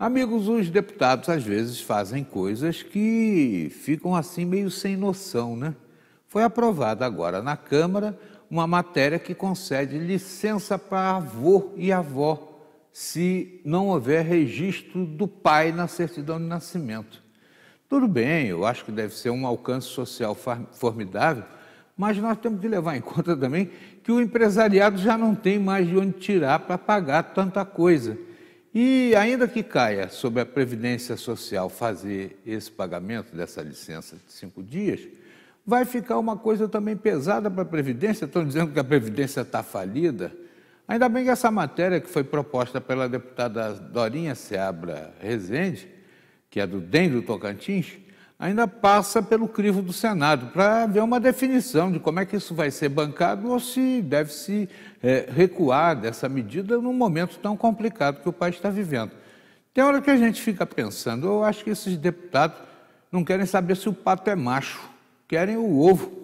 Amigos, os deputados às vezes fazem coisas que ficam assim meio sem noção, né? Foi aprovada agora na Câmara uma matéria que concede licença para avô e avó se não houver registro do pai na certidão de nascimento. Tudo bem, eu acho que deve ser um alcance social formidável, mas nós temos que levar em conta também que o empresariado já não tem mais de onde tirar para pagar tanta coisa. E ainda que caia sobre a Previdência Social fazer esse pagamento dessa licença de cinco dias, vai ficar uma coisa também pesada para a Previdência. Estão dizendo que a Previdência está falida. Ainda bem que essa matéria que foi proposta pela deputada Dorinha Seabra Rezende, que é do DEM do Tocantins, ainda passa pelo crivo do Senado, para ver uma definição de como é que isso vai ser bancado ou se deve se é, recuar dessa medida num momento tão complicado que o país está vivendo. Tem hora que a gente fica pensando, eu acho que esses deputados não querem saber se o pato é macho, querem o ovo.